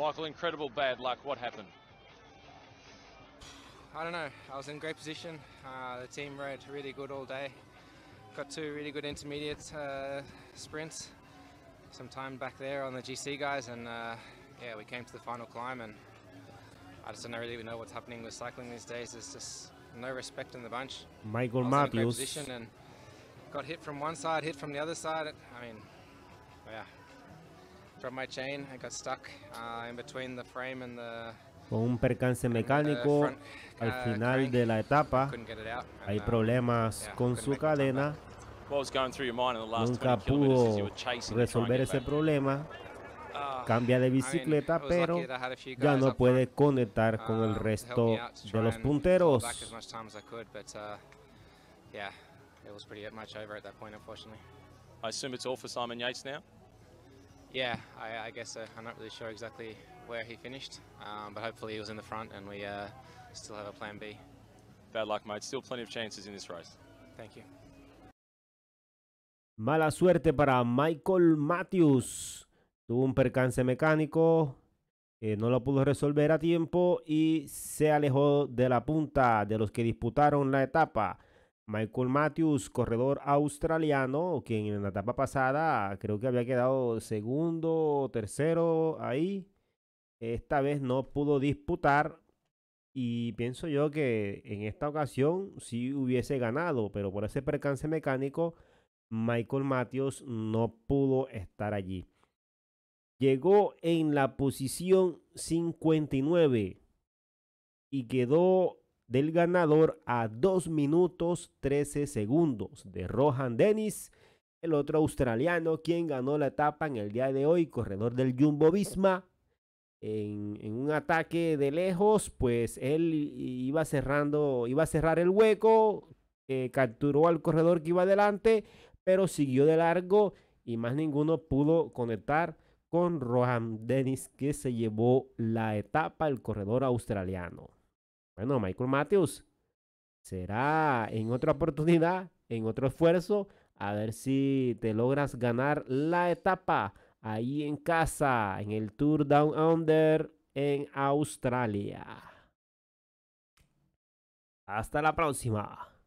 Michael, incredible bad luck. What happened? I don't know. I was in great position. Uh, the team rode really good all day. Got two really good intermediate uh, sprints. Some time back there on the GC guys, and uh, yeah, we came to the final climb, and I just don't really know what's happening with cycling these days. There's just no respect in the bunch. Michael Matthews. position and got hit from one side, hit from the other side. I mean, yeah, con un percance mecánico al uh, final de la etapa. hay uh, problemas con su cadena. Nunca pudo resolver ese problema. Ah, Cambia de bicicleta, pero ya no puede conectar con el uh, resto de los punteros. Simon Yates Yeah, I, I guess estoy uh, I'm not really sure exactly where he finished, um, but hopefully he was in the front and we uh, still have a plan B. Bad luck, mate. Still plenty of chances in this race. Thank you. Mala suerte para Michael Matthews. Tuvo un percance mecánico, que no lo pudo resolver a tiempo y se alejó de la punta de los que disputaron la etapa. Michael Matthews, corredor australiano, quien en la etapa pasada creo que había quedado segundo, o tercero ahí. Esta vez no pudo disputar y pienso yo que en esta ocasión sí hubiese ganado, pero por ese percance mecánico, Michael Matthews no pudo estar allí. Llegó en la posición 59 y quedó del ganador a 2 minutos 13 segundos de Rohan Dennis, el otro australiano quien ganó la etapa en el día de hoy, corredor del Jumbo Visma. En, un ataque de lejos, pues él iba cerrando, iba a cerrar el hueco, eh, capturó al corredor que iba adelante, pero siguió de largo y más ninguno pudo conectar con Rohan Dennis, que se llevó la etapa, el corredor australiano. Bueno, Michael Matthews, será en otra oportunidad, en otro esfuerzo, a ver si te logras ganar la etapa ahí en casa, en el Tour Down Under en Australia. Hasta la próxima.